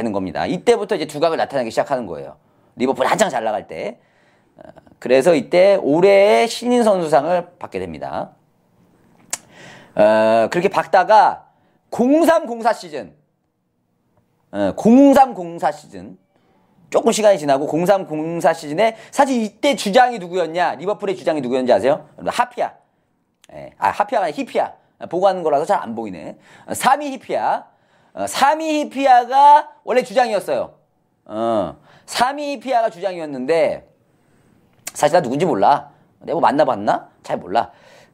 되는 겁니다. 이때부터 이제 두각을 나타내기 시작하는 거예요. 리버풀 한창 잘 나갈 때. 어, 그래서 이때 올해의 신인 선수상을 받게 됩니다. 어, 그렇게 박다가 0304 시즌, 어, 0304 시즌, 조금 시간이 지나고 0304 시즌에 사실 이때 주장이 누구였냐, 리버풀의 주장이 누구였는지 아세요? 하피아. 예, 아, 하피아가 아니라 히피아. 보고 하는 거라서 잘 안 보이네. 3위 히피아. 어, 사미히피아가 원래 주장이었어요. 어, 사미히피아가 주장이었는데 사실 나 누군지 몰라. 내가 뭐 만나봤나? 잘 몰라.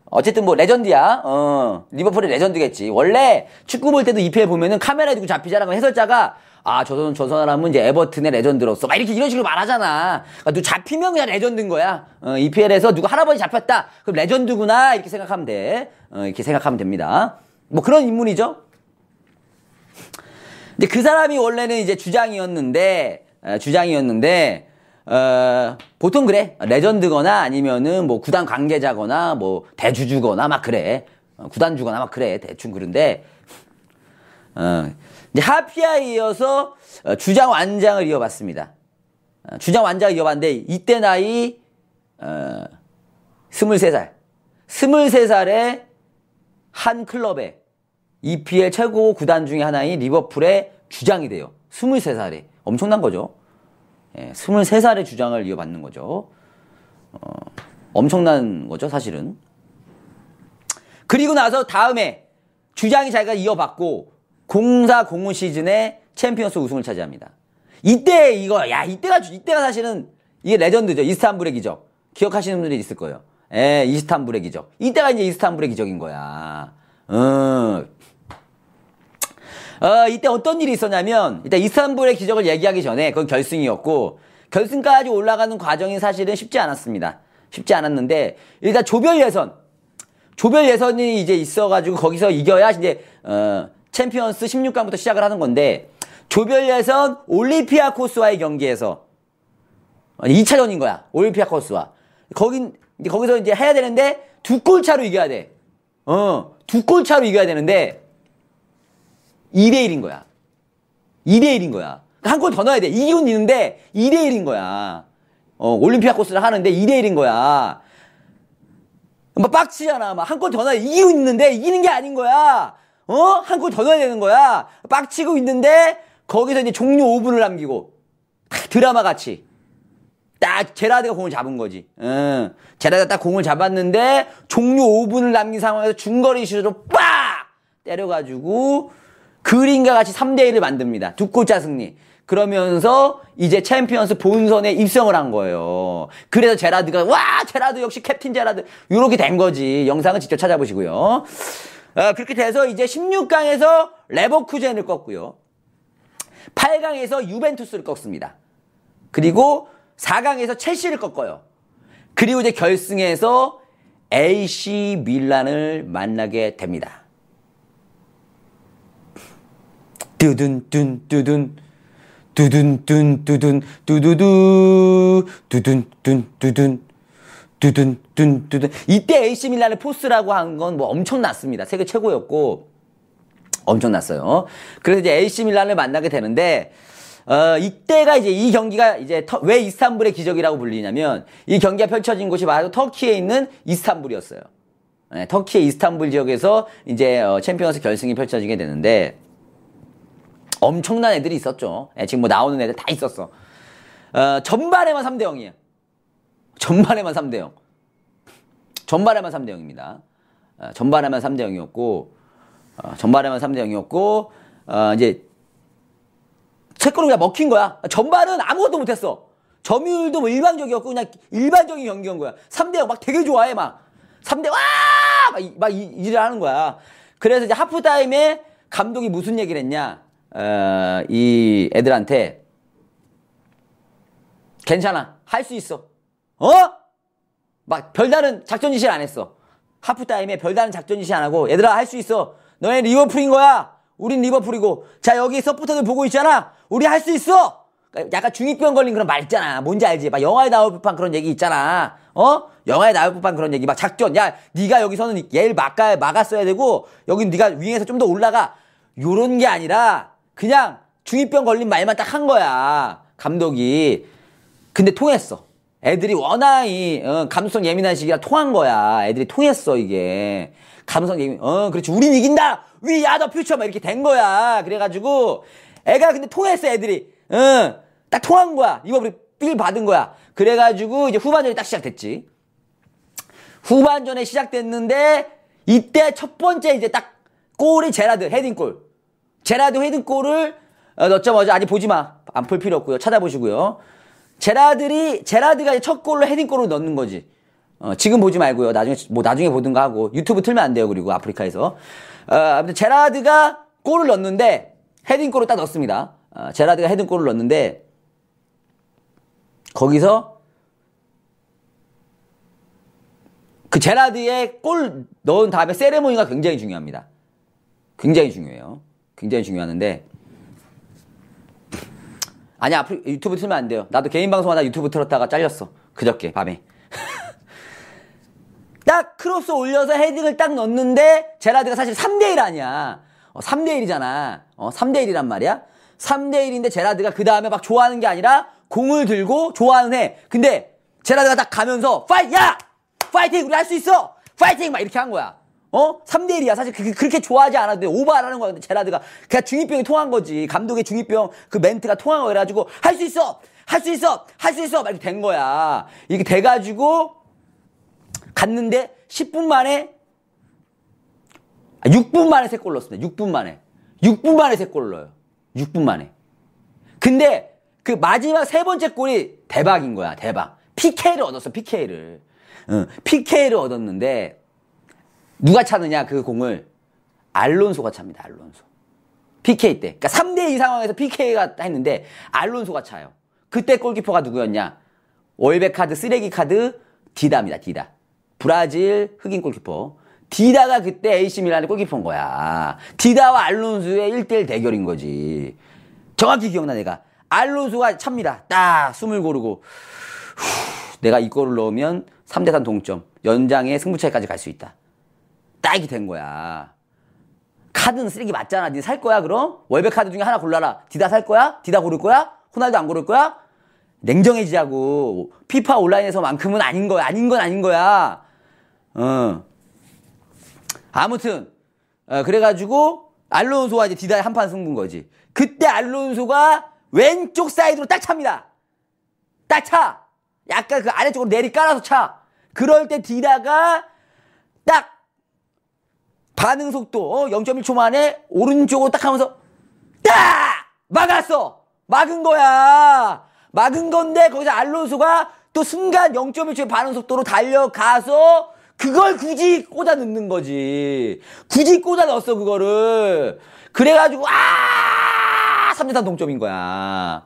어쨌든 뭐 레전드야. 어, 리버풀의 레전드겠지. 원래 축구 볼 때도 이피 l 보면은 카메라에 두고 잡히잖아. 그 해설자가 아, 저, 저 사람은 이제 에버튼의 레전드로서. 막 이렇게 이런 식으로 말하잖아. 그러니까 누 잡히면 그냥 레전드인 거야. 어, EPL에서 누구 할아버지 잡혔다. 그럼 레전드구나. 이렇게 생각하면 돼. 어, 이렇게 생각하면 됩니다. 뭐 그런 인물이죠. 근데 그 사람이 원래는 이제 주장이었는데 아, 주장이었는데 어, 보통 그래 레전드거나 아니면은 뭐 구단 관계자거나 뭐 대주주거나 막 그래 어, 구단주거나 막 그래 대충 그런데 어, 이제 하피아에 이어서 어, 주장 완장을 이어봤습니다. 어, 주장 완장을 이어봤는데 이때 나이 어, 23살 23살에 한 클럽에 EPL 최고 구단 중에 하나인 리버풀의 주장이 돼요. 23살에. 엄청난 거죠. 예, 23살의 주장을 이어받는 거죠. 어, 엄청난 거죠, 사실은. 그리고 나서 다음에 주장이 자기가 이어받고 공사 공5 시즌에 챔피언스 우승을 차지합니다. 이때 이거 야 이때가 이때가 사실은 이게 레전드죠. 이스탄불의 기적. 기억하시는 분들이 있을 거예요. 예, 이스탄불의 기적. 이때가 이제 이스탄불의 기적인 거야. 음. 어, 이때 어떤 일이 있었냐면 일단 이스탄불의 기적을 얘기하기 전에 그건 결승이었고 결승까지 올라가는 과정이 사실은 쉽지 않았습니다. 쉽지 않았는데 일단 조별 예선 조별 예선이 이제 있어가지고 거기서 이겨야 이제 어, 챔피언스 16강부터 시작을 하는 건데 조별 예선 올림피아 코스와의 경기에서 2차전인 거야 올림피아 코스와 거긴 거기서 이제 해야 되는데 두골 차로 이겨야 돼. 어, 두골 차로 이겨야 되는데 2대 1인 거야. 2대 1인 거야. 한 골 더 넣어야 돼. 이기곤 있는데 2대 1인 거야. 어, 올림피아 코스를 하는데 2대 1인 거야. 막 빡치잖아. 막한골 더 넣어. 야 이기고 있는데 이기는 게 아닌 거야. 어? 한골 더 넣어야 되는 거야. 빡치고 있는데 거기서 이제 종료 5분을 남기고 드라마 같이 딱 제라드가 공을 잡은 거지. 응. 제라드가 딱 공을 잡았는데 종료 5분을 남긴 상황에서 중거리 슛으로 빡 때려가지고 그림과 같이 3대1을 만듭니다. 두골자 승리. 그러면서 이제 챔피언스 본선에 입성을 한 거예요. 그래서 제라드가 와 제라드 역시 캡틴 제라드 이렇게 된 거지. 영상을 직접 찾아보시고요. 아, 그렇게 돼서 이제 16강에서 레버쿠젠을 꺾고요. 8강에서 유벤투스를 꺾습니다. 그리고 4강에서 첼시를 꺾어요. 그리고 이제 결승에서 AC 밀란을 만나게 됩니다. 뚜둔 뚜둔 뚜둔 두둔 둔 두둔 두두두 두둔 둔 두둔 두둔 둔 두둔 이때 AC 밀란의 포스라고 한 건 뭐 엄청났습니다. 세계 최고였고 엄청났어요. 그래서 이제 AC 밀란을 만나게 되는데 어, 이때가 이제 이 경기가 이제 터, 왜 이스탄불의 기적이라고 불리냐면 이 경기가 펼쳐진 곳이 바로 터키에 있는 이스탄불이었어요. 네, 터키의 이스탄불 지역에서 이제 어, 챔피언스 결승이 펼쳐지게 되는데 엄청난 애들이 있었죠. 예, 지금 뭐 나오는 애들 다 있었어. 어, 전반에만 3대 0이에요. 전반에만 3대 0. 전반에만 3대 0입니다. 어, 전반에만 3대 0이었고 어, 전반에만 3대 0이었고 어, 이제 채권은 그냥 먹힌 거야. 전반은 아무것도 못했어. 점유율도 뭐 일반적이었고 그냥 일반적인 경기인 거야. 3대 0막 되게 좋아해 막. 3대 와막 막, 막 이, 일을 하는 거야. 그래서 이제 하프타임에 감독이 무슨 얘기를 했냐? 어, 이 애들한테 괜찮아. 할 수 있어. 어? 막 별다른 작전 지시를 안 했어. 하프타임에 별다른 작전 지시 안 하고 얘들아 할 수 있어. 너네 리버풀인 거야. 우린 리버풀이고. 자 여기 서포터들 보고 있잖아. 우리 할 수 있어. 그러니까 약간 중이병 걸린 그런 말 있잖아. 뭔지 알지? 막 영화에 나올 법한 그런 얘기 있잖아. 어? 영화에 나올 법한 그런 얘기. 막 작전. 야, 네가 여기서는 얘를 막아 막았어야 되고 여기 네가 위에서좀 더 올라가. 요런 게 아니라 그냥 중이병 걸린 말만 딱 한 거야. 감독이. 근데 통했어. 애들이 워낙 이 어, 감수성 예민한 시기라 통한 거야. 애들이 통했어 이게. 감성 예민. 어, 그렇지. 우린 이긴다. 위 아더 퓨처 막 이렇게 된 거야. 그래가지고 애가 근데 통했어 애들이. 응딱 어, 통한 거야. 이거 우리 삘 받은 거야. 그래가지고 이제 후반전이 딱 시작됐지. 후반전에 시작됐는데 이때 첫 번째 이제 딱 골이 제라드 헤딩골. 제라드 헤드골을 어, 넣자마자 아직 보지 마. 안 볼 필요 없고요. 찾아보시고요. 제라드리 제라드가 첫 골로 헤딩골을 넣는 거지. 어, 지금 보지 말고요. 나중에 뭐 나중에 보든가 하고 유튜브 틀면 안 돼요. 그리고 아프리카에서 어, 아무튼 제라드가 골을 넣는데 헤딩골을 딱 넣습니다. 어, 제라드가 헤딩골을 넣는데 거기서 그 제라드의 골 넣은 다음에 세레모니가 굉장히 중요합니다. 굉장히 중요해요. 굉장히 중요한데 아니 앞으로 유튜브 틀면 안 돼요. 나도 개인 방송하다 유튜브 틀었다가 잘렸어. 그저께 밤에. 딱 크로스 올려서 헤딩을 딱 넣었는데 제라드가 사실 3대1 아니야. 어, 3대1이잖아. 어, 3대1이란 말이야. 3대1인데 제라드가 그 다음에 막 좋아하는 게 아니라 공을 들고 좋아하는 해. 근데 제라드가 딱 가면서 파이 야! 파이팅! 우리 할 수 있어! 파이팅! 막 이렇게 한 거야. 어? 3대1이야. 사실 그, 그렇게 좋아하지 않아도 돼. 오바라는 거야. 제라드가. 그냥 중이병이 통한 거지. 감독의 중이병 그 멘트가 통한 거 그래가지고 할 수 있어! 할 수 있어! 할 수 있어! 이렇게 된 거야. 이게 돼가지고 갔는데 10분 만에 6분 아, 만에 세 골 넣었습니다. 6분 만에. 6분 만에 세 골 넣어요. 6분 만에. 근데 그 마지막 세 번째 골이 대박인 거야. 대박. PK를 얻었어. PK를. 응, PK를 얻었는데 누가 차느냐 그 공을 알론소가 찹니다. 알론소. PK 때. 그러니까 3대 2 상황에서 PK가 했는데 알론소가 차요. 그때 골키퍼가 누구였냐? 월백 카드 쓰레기 카드 디다입니다. 디다. 브라질 흑인 골키퍼. 디다가 그때 에이 c 밀란의 골키퍼인 거야. 디다와 알론소의 1대1 대결인 거지. 정확히 기억나 내가. 알론소가 찹니다. 딱 숨을 고르고 후, 내가 이 골을 넣으면 3대3 동점. 연장에 승부차이까지 갈 수 있다. 딱이 된 거야. 카드는 쓰레기 맞잖아. 니 살 거야 그럼? 월백 카드 중에 하나 골라라. 디다 살 거야? 디다 고를 거야? 호날두 안 고를 거야? 냉정해지자고. 피파 온라인에서만큼은 아닌 거야. 아닌 건 아닌 거야. 어. 아무튼 어, 그래가지고 알론소가 이제 디다의 한판 승부인 거지. 그때 알론소가 왼쪽 사이드로 딱 찹니다. 딱 차. 약간 그 아래쪽으로 내리 깔아서 차. 그럴 때 디다가 딱 반응 속도 어, 0.1초 만에 오른쪽으로 딱 하면서 딱 막았어. 막은 거야. 막은 건데 거기서 알론소가 또 순간 0.1초의 반응 속도로 달려가서 그걸 굳이 꽂아 넣는 거지. 굳이 꽂아 넣었어 그거를. 그래가지고 아 3대3 동점인 거야.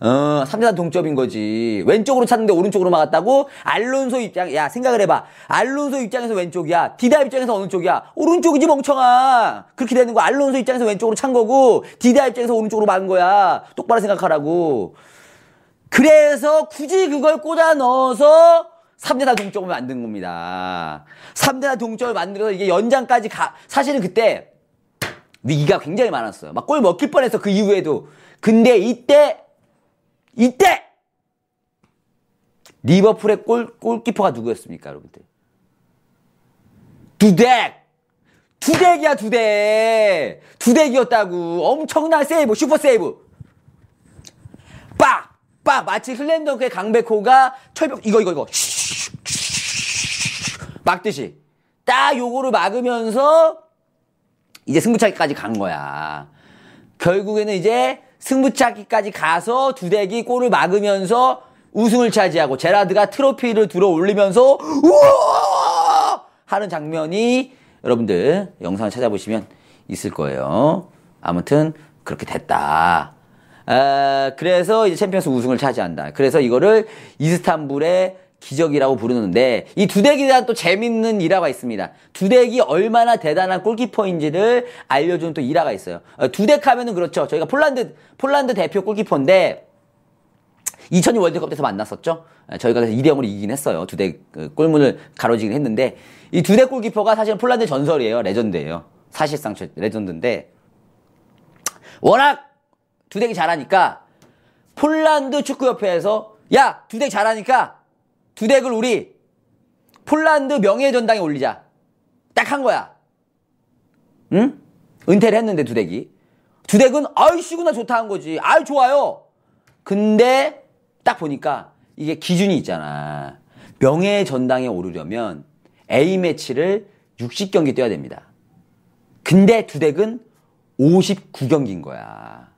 어, 3대3 동점인 거지. 왼쪽으로 찼는데 오른쪽으로 막았다고? 알론소 입장, 야, 생각을 해봐. 알론소 입장에서 왼쪽이야. 디다 입장에서 어느 쪽이야? 오른쪽이지, 멍청아. 그렇게 되는 거. 알론소 입장에서 왼쪽으로 찬 거고, 디다 입장에서 오른쪽으로 막은 거야. 똑바로 생각하라고. 그래서 굳이 그걸 꽂아 넣어서 3대다 동점을 만든 겁니다. 3대다 동점을 만들어서 이게 연장까지 가, 사실은 그때 위기가 굉장히 많았어요. 막 골 먹힐 뻔해서 그 이후에도. 근데 이때 이때 리버풀의 골, 골키퍼가 누구였습니까, 여러분들? 두덱! 두덱이야, 두덱! 두덱이었다고. 엄청난 세이브, 슈퍼 세이브. 빡! 빡! 마치 슬램덩크의 강백호가 철벽, 이거, 이거, 이거. 막듯이. 딱 요거를 막으면서 이제 승부차기까지 간 거야. 결국에는 이제 승부차기까지 가서 두대기 골을 막으면서 우승을 차지하고 제라드가 트로피를 들어 올리면서 우와 하는 장면이 여러분들 영상을 찾아보시면 있을 거예요. 아무튼 그렇게 됐다. 아, 그래서 이제 챔피언스 우승을 차지한다. 그래서 이거를 이스탄불의 기적이라고 부르는데 이 두대기에 대한 또 재밌는 일화가 있습니다. 두대기 얼마나 대단한 골키퍼인지를 알려주는 또 일화가 있어요. 어, 두대기 하면은 그렇죠. 저희가 폴란드 폴란드 대표 골키퍼인데 2002 월드컵 때서 만났었죠. 어, 저희가 그 2대0으로 이긴 했어요. 두대 그 골문을 가로지긴 했는데 이 두대 골키퍼가 사실은 폴란드 전설이에요. 레전드예요. 사실상 레전드인데 워낙 두대기 잘하니까 폴란드 축구협회에서 야 두대기 잘하니까 두 덱을 우리 폴란드 명예 전당에 올리자. 딱 한 거야. 응? 은퇴를 했는데 두 덱이. 두 덱은 아이 씨구나 좋다 한 거지. 아이 좋아요. 근데 딱 보니까 이게 기준이 있잖아. 명예 전당에 오르려면 A 매치를 60경기 뛰어야 됩니다. 근데 두 덱은 59경기인 거야.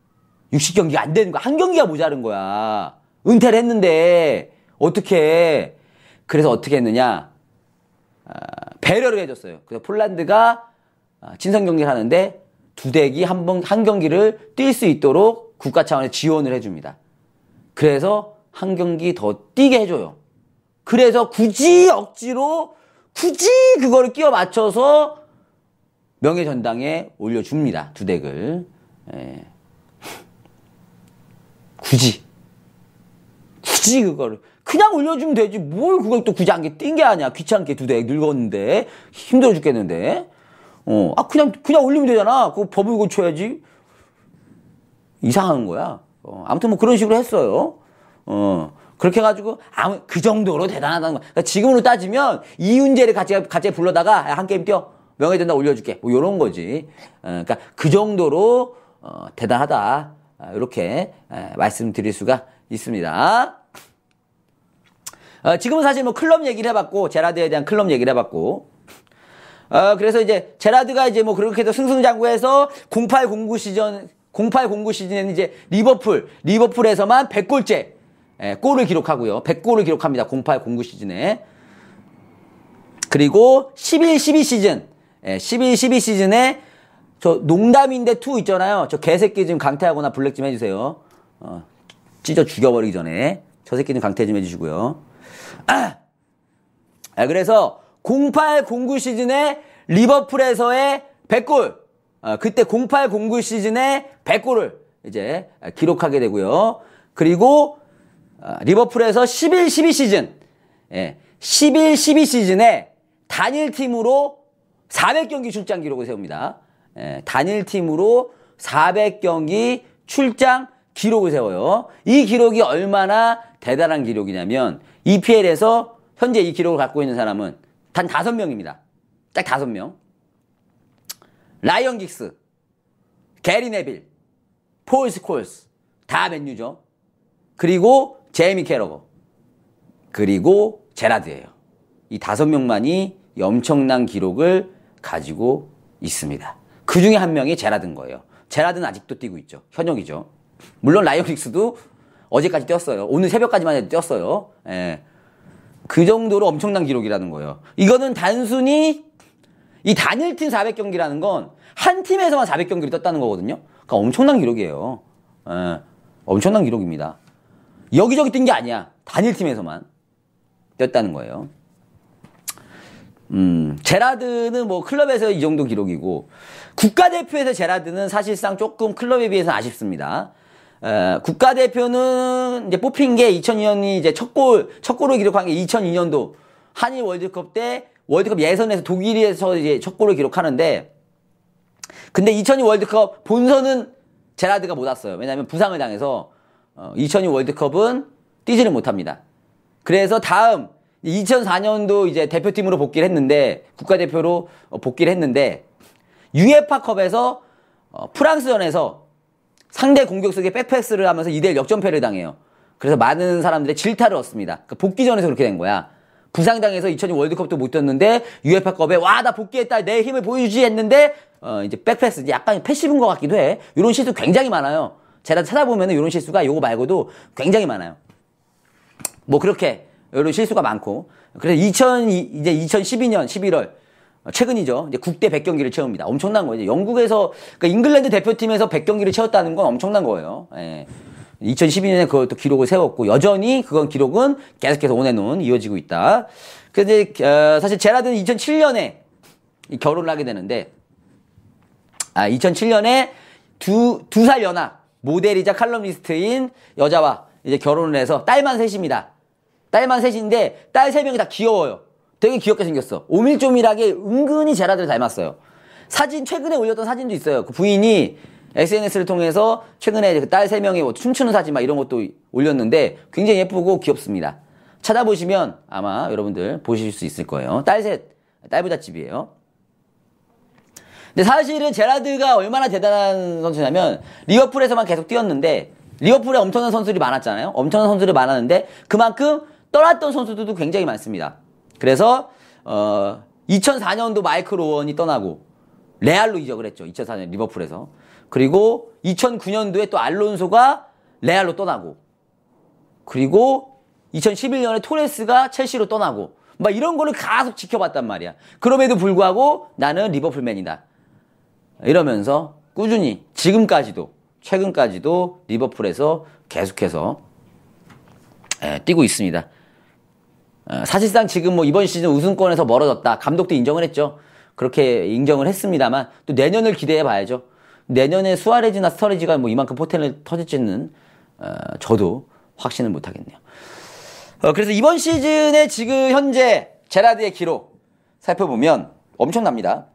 60경기가 안 되는 거야. 한 경기가 모자른 거야. 은퇴를 했는데 어떻게 그래서 어떻게 했느냐 아, 배려를 해줬어요. 그래서 폴란드가 아, 친선 경기를 하는데 두 대기 한 번 한 경기를 뛸 수 있도록 국가 차원에 지원을 해줍니다. 그래서 한 경기 더 뛰게 해줘요. 그래서 굳이 억지로 굳이 그거를 끼워 맞춰서 명예 전당에 올려줍니다. 두대을 예. 굳이 굳이 그거를 그냥 올려주면 되지. 뭘 그걸 또 굳이 안게 띵게 하냐. 귀찮게 두 대 늙었는데. 힘들어 죽겠는데. 어, 아, 그냥, 그냥 올리면 되잖아. 그 법을 고쳐야지. 이상한 거야. 어, 아무튼 뭐 그런 식으로 했어요. 어. 그렇게 해가지고 아무 그 정도로 대단하다는 거야. 그러니까 지금으로 따지면 이윤재를 같이 같이 불러다가 한 게임 뛰어 명예 된다 올려줄게. 뭐요런 거지. 어, 그니까그 정도로 어, 대단하다 아, 이렇게 에, 말씀드릴 수가 있습니다. 어, 지금은 사실 뭐 클럽 얘기를 해봤고 제라드에 대한 클럽 얘기를 해봤고 어, 그래서 이제 제라드가 이제 뭐 그렇게 해서 승승장구해서 0809 시즌 0809 시즌에는 이제 리버풀 리버풀에서만 100골째 예, 골을 기록하고요. 100골을 기록합니다. 0809 시즌에 그리고 11 12 시즌 예, 11 12 시즌에 저 농담인데 투 있잖아요. 저 개새끼 좀 강퇴하거나 블랙 좀 해주세요. 어, 찢어 죽여버리기 전에 저 새끼는 강퇴 좀 해주시고요. 아! 아, 그래서 0809 시즌에 리버풀에서의 100골 아, 그때 0809 시즌에 100골을 이제 기록하게 되고요. 그리고 아, 리버풀에서 11, 12 시즌 예, 11, 12 시즌에 단일 팀으로 400경기 출장 기록을 세웁니다. 예, 단일 팀으로 400경기 출장 기록을 세워요. 이 기록이 얼마나 대단한 기록이냐면 EPL에서 현재 이 기록을 갖고 있는 사람은 단 다섯 명입니다. 딱 다섯 명. 라이언 긱스, 게리 네빌, 폴 스콜스, 다 맨유죠. 그리고 제이미 캐러버 그리고 제라드예요. 이 다섯 명만이 엄청난 기록을 가지고 있습니다. 그 중에 한 명이 제라든 거예요. 제라든 아직도 뛰고 있죠. 현역이죠. 물론 라이언 긱스도 어제까지 뛰었어요. 오늘 새벽까지만 해도 뛰었어요. 예. 그 정도로 엄청난 기록이라는 거예요. 이거는 단순히 이 단일팀 400경기라는 건 한 팀에서만 400경기를 떴다는 거거든요. 그러니까 엄청난 기록이에요. 예. 엄청난 기록입니다. 여기저기 뛴 게 아니야. 단일팀에서만 뛰었다는 거예요. 음, 제라드는 뭐 클럽에서 이 정도 기록이고 국가대표에서 제라드는 사실상 조금 클럽에 비해서 아쉽습니다. 어, 국가대표는 이제 뽑힌 게 2002년이 이제 첫 골, 첫 골을 기록한 게 2002년도 한일 월드컵 때 월드컵 예선에서 독일에서 이제 첫 골을 기록하는데 근데 2002 월드컵 본선은 제라드가 못 왔어요. 왜냐하면 부상을 당해서 어, 2002 월드컵은 뛰지를 못합니다. 그래서 다음 2004년도 이제 대표팀으로 복귀를 했는데 국가대표로 어, 복귀를 했는데 유에파컵에서 어, 프랑스전에서 상대 공격속에 백패스를 하면서 2대1 역전패를 당해요. 그래서 많은 사람들의 질타를 얻습니다. 그 그러니까 복귀전에서 그렇게 된 거야. 부상당해서 2002 월드컵도 못 뛰었는데 유에파컵에 와 나 복귀했다 내 힘을 보여주지 했는데 어 이제 백패스 이제 약간 패시브인 것 같기도 해. 이런 실수 굉장히 많아요. 제가 찾아보면은 이런 실수가 요거 말고도 굉장히 많아요. 뭐 그렇게 이런 실수가 많고 그래서 2000 이제 2012년 11월 최근이죠. 이제 국대 100경기를 채웁니다. 엄청난 거예요. 영국에서 그러니까 잉글랜드 대표팀에서 100경기를 채웠다는 건 엄청난 거예요. 예. 2012년에 그것도 기록을 세웠고 여전히 그건 기록은 계속해서 온앤는 이어지고 있다. 근데 어, 사실 제라드는 2007년에 결혼을 하게 되는데 아 2007년에 두 두 살 연하 모델이자 칼럼니스트인 여자와 이제 결혼을 해서 딸만 셋입니다. 딸만 셋인데 딸 세 명이 다 귀여워요. 되게 귀엽게 생겼어. 오밀조밀하게 은근히 제라드를 닮았어요. 사진 최근에 올렸던 사진도 있어요. 그 부인이 SNS를 통해서 최근에 그딸3 명이 뭐 춤추는 사진 막 이런 것도 올렸는데 굉장히 예쁘고 귀엽습니다. 찾아보시면 아마 여러분들 보실 수 있을 거예요. 딸 셋, 딸부잣집이에요. 근데 사실은 제라드가 얼마나 대단한 선수냐면 리버풀에서만 계속 뛰었는데 리버풀에 엄청난 선수들이 많았잖아요. 엄청난 선수들이 많았는데 그만큼 떠났던 선수들도 굉장히 많습니다. 그래서 어 2004년도 마이크로원이 떠나고 레알로 이적을 했죠. 2004년 리버풀에서. 그리고 2009년도에 또 알론소가 레알로 떠나고 그리고 2011년에 토레스가 첼시로 떠나고 막 이런 거를 계속 지켜봤단 말이야. 그럼에도 불구하고 나는 리버풀맨이다. 이러면서 꾸준히 지금까지도 최근까지도 리버풀에서 계속해서 예, 뛰고 있습니다. 어, 사실상 지금 뭐 이번 시즌 우승권에서 멀어졌다. 감독도 인정을 했죠. 그렇게 인정을 했습니다만 또 내년을 기대해 봐야죠. 내년에 수아레즈나 스터리지가뭐 이만큼 포텐을 터질지는 어, 저도 확신을 못 하겠네요. 어, 그래서 이번 시즌에 지금 현재 제라드의 기록 살펴보면 엄청납니다.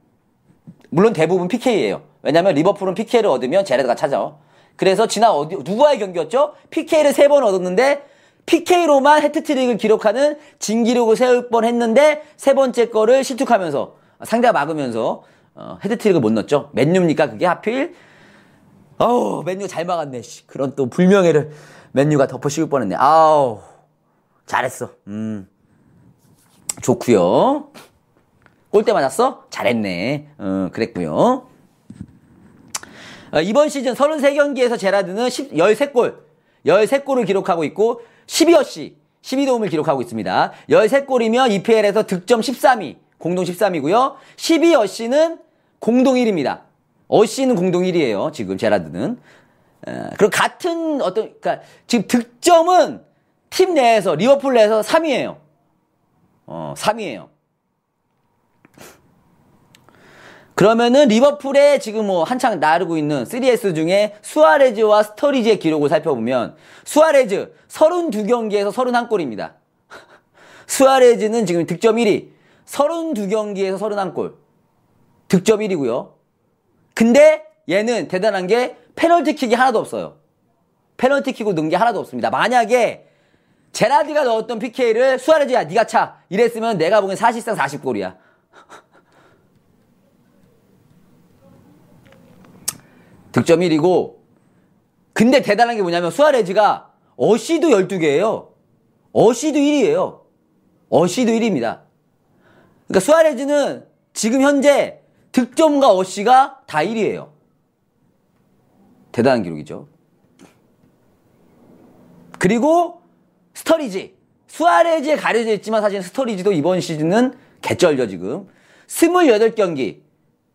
물론 대부분 PK예요. 왜냐하면 리버풀은 PK를 얻으면 제라드가 찾아요. 그래서 지난 어디 누구와의 경기였죠? PK를 세 번 얻었는데 PK로만 헤트트릭을 기록하는 진기록을 세울 뻔했는데 세 번째 거를 실축하면서 상대가 막으면서 어, 헤드트릭을 못 넣었죠. 맨유입니까 그게 하필 어우 맨유 잘 막았네. 씨. 그런 또 불명예를 맨유가 덮어씌울 뻔했네. 아우 잘했어. 음 좋고요. 골대 맞았어? 잘했네. 어, 그랬고요. 어, 이번 시즌 33경기에서 제라드는 13골, 13골을 기록하고 있고 12어시 12도움을 기록하고 있습니다. 13골이며 EPL에서 득점 13위, 공동 13위고요. 12어시는 공동 1위입니다. 어시는 공동 1위예요. 지금 제라드는. 그리고 같은 어떤 그니까 지금 득점은 팀 내에서 리버풀 내에서 3위예요. 어, 3위예요. 그러면은 리버풀에 지금 뭐 한창 나르고 있는 3S 중에 수아레즈와 스터리지의 기록을 살펴보면 수아레즈 32경기에서 31골입니다. 수아레즈는 지금 득점 1위 32경기에서 31골 득점 1위고요. 근데 얘는 대단한 게 페널티킥이 하나도 없어요. 페널티킥을 넣은 게 하나도 없습니다. 만약에 제라디가 넣었던 PK를 수아레즈야 네가 차 이랬으면 내가 보기엔 사실상 40골이야. 득점 1이고 근데 대단한 게 뭐냐면 수아레즈가 어시도 12개예요. 어시도 1위에요 어시도 1위입니다. 그러니까 수아레즈는 지금 현재 득점과 어시가 다1위에요 대단한 기록이죠. 그리고 스터리지. 수아레즈에 가려져 있지만 사실 스터리지도 이번 시즌은 개쩔죠, 지금. 28경기.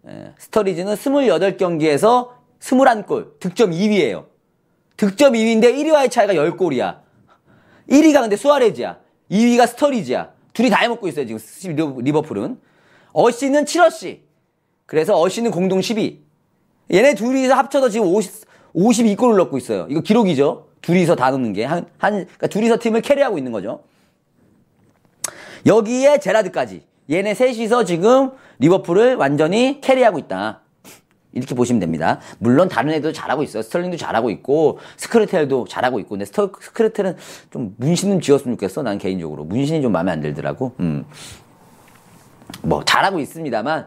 예, 스터리지는 28경기에서 21골, 득점 2위예요. 득점 2위인데 1위와의 차이가 10골이야. 1위가 근데 수아레즈야. 2위가 스터리지야. 둘이 다 해먹고 있어요, 지금 리버풀은. 어시는 7어시. 그래서 어시는 공동 10위. 얘네 둘이서 합쳐서 지금 50, 52골을 넣고 있어요. 이거 기록이죠. 둘이서 다 넣는 게. 한, 한, 그러니까 둘이서 팀을 캐리하고 있는 거죠. 여기에 제라드까지. 얘네 셋이서 지금 리버풀을 완전히 캐리하고 있다. 이렇게 보시면 됩니다. 물론 다른 애도 잘하고 있어요. 스털링도 잘하고 있고 스크래텔도 잘하고 있고 근데 스터, 스크래텔은 좀 문신 은 지었으면 좋겠어. 난 개인적으로 문신이 좀 마음에 안 들더라고. 음. 뭐 잘하고 있습니다만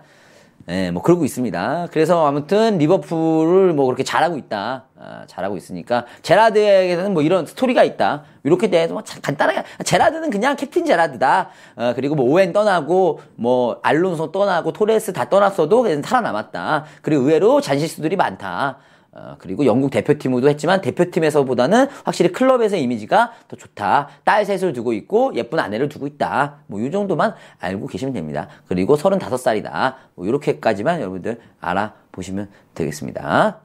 예, 뭐 그러고 있습니다. 그래서 아무튼 리버풀을 뭐 그렇게 잘하고 있다. 아, 잘하고 있으니까 제라드에게는 뭐 이런 스토리가 있다. 이렇게 대해서 뭐 간단하게 제라드는 그냥 캡틴 제라드다. 어, 그리고 뭐 오웬 떠나고 뭐 알론소 떠나고 토레스 다 떠났어도 그냥 살아남았다. 그리고 의외로 잔실수들이 많다. 어, 그리고 영국 대표팀으로도 했지만 대표팀에서보다는 확실히 클럽에서 이미지가 더 좋다. 딸 셋을 두고 있고 예쁜 아내를 두고 있다. 뭐 이 정도만 알고 계시면 됩니다. 그리고 35살이다. 뭐 이렇게까지만 여러분들 알아보시면 되겠습니다.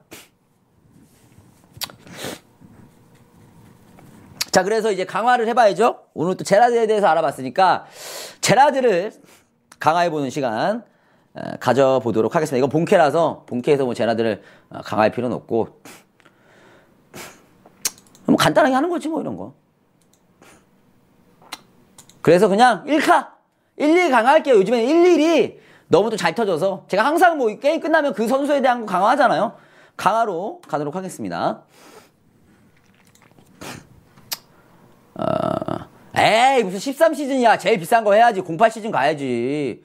자, 그래서 이제 강화를 해봐야죠. 오늘 또 제라드에 대해서 알아봤으니까 제라드를 강화해보는 시간 어, 가져보도록 하겠습니다. 이건 본캐라서 본캐에서 뭐 제나들을 어, 강화할 필요는 없고 뭐 간단하게 하는 거지 뭐 이런 거. 그래서 그냥 1카 1, 2 강화할게요. 요즘에 1, 1이 너무 또 잘 터져서 제가 항상 뭐 게임 끝나면 그 선수에 대한 거 강화하잖아요. 강화로 가도록 하겠습니다. 어... 에이 무슨 13시즌이야. 제일 비싼 거 해야지. 08시즌 가야지.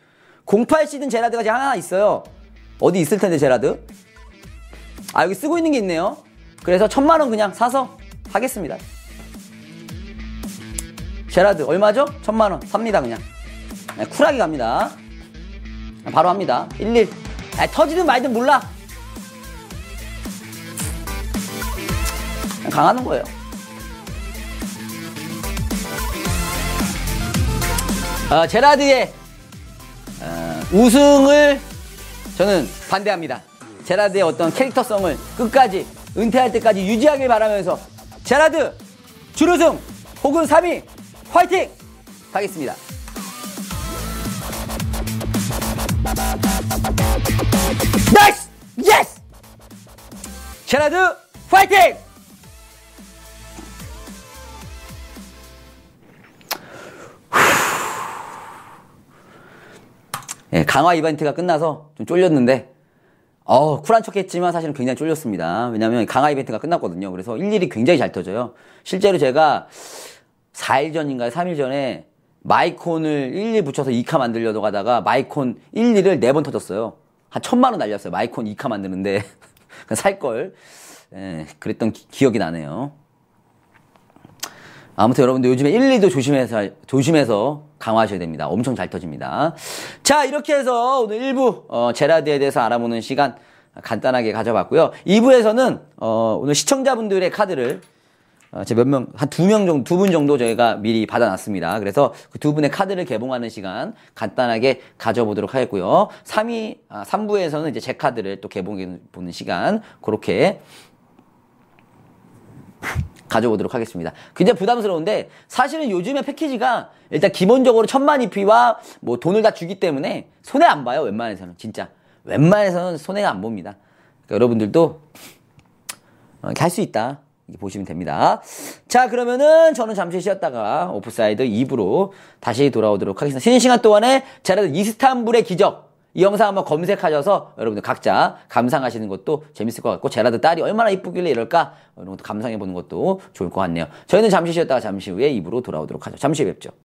08 시즌 제라드가 지금 하나 있어요. 어디 있을 텐데 제라드. 아 여기 쓰고 있는 게 있네요. 그래서 천만 원 그냥 사서 하겠습니다. 제라드 얼마죠? 천만 원 삽니다 그냥. 네, 쿨하게 갑니다. 바로 합니다. 11. 아, 터지든 말든 몰라. 강하는 거예요. 어, 제라드의 우승을 저는 반대합니다. 제라드의 어떤 캐릭터성을 끝까지 은퇴할 때까지 유지하길 바라면서 제라드 주우승 혹은 3위 화이팅 하겠습니다. 나이스! 예스! 제라드 화이팅! 예, 강화 이벤트가 끝나서 좀 쫄렸는데 어, 쿨한 척 했지만 사실은 굉장히 쫄렸습니다. 왜냐면 강화 이벤트가 끝났거든요. 그래서 일일이 굉장히 잘 터져요. 실제로 제가 4일 전인가 3일 전에 마이콘을 1, 2 붙여서 2카 만들려고 하다가 마이콘 1, 2를 4번 터졌어요. 한 천만 원 날렸어요. 마이콘 2카 만드는데. 살걸. 예, 그랬던 기, 억이 나네요. 아무튼 여러분들 요즘에 1, 2도 조심해서, 조심해서 강화하셔야 됩니다. 엄청 잘 터집니다. 자, 이렇게 해서 오늘 1부 어, 제라드에 대해서 알아보는 시간 간단하게 가져봤고요. 2부에서는 어, 오늘 시청자분들의 카드를 어, 제몇 명, 한 두 명 정도, 두 분 정도 저희가 미리 받아놨습니다. 그래서 그 두 분의 카드를 개봉하는 시간 간단하게 가져보도록 하겠고요. 3위, 아, 3부에서는 이제 제 카드를 또 개봉해 보는 시간, 그렇게 가져오도록 하겠습니다. 굉장히 부담스러운데 사실은 요즘에 패키지가 일단 기본적으로 천만 EP와 뭐 돈을 다 주기 때문에 손해 안 봐요. 웬만해서는 진짜 웬만해서는 손해가 안 봅니다. 그러니까 여러분들도 어, 이렇게 할수 있다. 보시면 됩니다. 자, 그러면은 저는 잠시 쉬었다가 오프사이드 2부로 다시 돌아오도록 하겠습니다. 쉬는 시간 동안에 잘하던 이스탄불의 기적 이 영상 한번 검색하셔서 여러분들 각자 감상하시는 것도 재밌을 것 같고 제라드 딸이 얼마나 이쁘길래 이럴까 이런 것도 감상해 보는 것도 좋을 것 같네요. 저희는 잠시 쉬었다가 잠시 후에 입으로 돌아오도록 하죠. 잠시 후에 뵙죠.